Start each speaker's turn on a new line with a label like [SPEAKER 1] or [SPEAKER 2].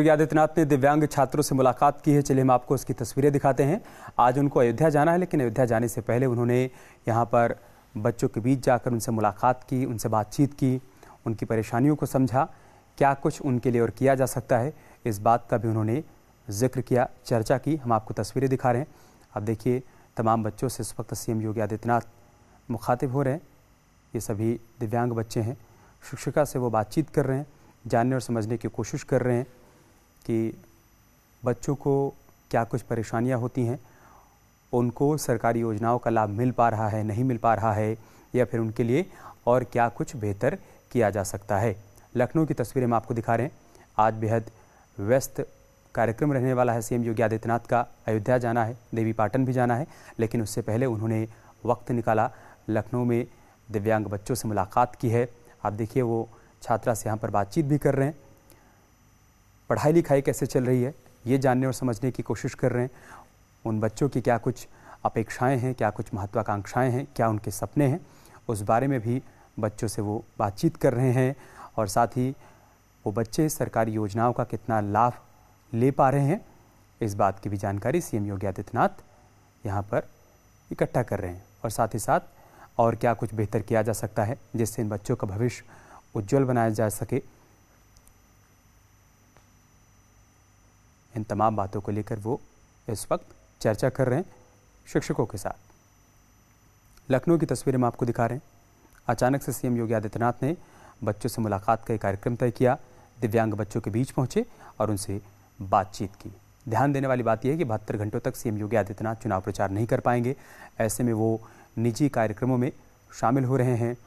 [SPEAKER 1] योगी आदित्यनाथ ने दिव्यांग छात्रों से मुलाकात की है चलिए हम आपको उसकी तस्वीरें दिखाते हैं आज उनको अयोध्या जाना है लेकिन अयोध्या जाने से पहले उन्होंने यहाँ पर बच्चों के बीच जाकर उनसे मुलाकात की उनसे बातचीत की उनकी परेशानियों को समझा क्या कुछ उनके लिए और किया जा सकता है इस बात का भी उन्होंने जिक्र किया चर्चा की हम आपको तस्वीरें दिखा रहे हैं अब देखिए तमाम बच्चों से इस वक्त सीएम योगी आदित्यनाथ मुखातिब हो रहे हैं ये सभी दिव्यांग बच्चे हैं शिक्षिका से वो बातचीत कर रहे हैं जानने और समझने की कोशिश कर रहे हैं कि बच्चों को क्या कुछ परेशानियां होती हैं उनको सरकारी योजनाओं का लाभ मिल पा रहा है नहीं मिल पा रहा है या फिर उनके लिए और क्या कुछ बेहतर किया जा सकता है लखनऊ की तस्वीरें हम आपको दिखा रहे हैं आज बेहद व्यस्त कार्यक्रम रहने वाला है सीएम योगी आदित्यनाथ का अयोध्या जाना है देवी पाटन भी जाना है लेकिन उससे पहले उन्होंने वक्त निकाला लखनऊ में दिव्यांग बच्चों से मुलाकात की है आप देखिए वो छात्रा से यहाँ पर बातचीत भी कर रहे हैं पढ़ाई लिखाई कैसे चल रही है ये जानने और समझने की कोशिश कर रहे हैं उन बच्चों की क्या कुछ अपेक्षाएं हैं क्या कुछ महत्वाकांक्षाएं हैं क्या उनके सपने हैं उस बारे में भी बच्चों से वो बातचीत कर रहे हैं और साथ ही वो बच्चे सरकारी योजनाओं का कितना लाभ ले पा रहे हैं इस बात की भी जानकारी सीएम योगी आदित्यनाथ यहाँ पर इकट्ठा कर रहे हैं और साथ ही साथ और क्या कुछ बेहतर किया जा सकता है जिससे इन बच्चों का भविष्य उज्जवल बनाया जा सके इन तमाम बातों को लेकर वो इस वक्त चर्चा कर रहे हैं शिक्षकों के साथ लखनऊ की तस्वीरें हम आपको दिखा रहे हैं अचानक से सीएम योगी आदित्यनाथ ने बच्चों से मुलाकात का एक कार्यक्रम तय किया दिव्यांग बच्चों के बीच पहुंचे और उनसे बातचीत की ध्यान देने वाली बात यह है कि बहत्तर घंटों तक सीएम योगी आदित्यनाथ चुनाव प्रचार नहीं कर पाएंगे ऐसे में वो निजी कार्यक्रमों में शामिल हो रहे हैं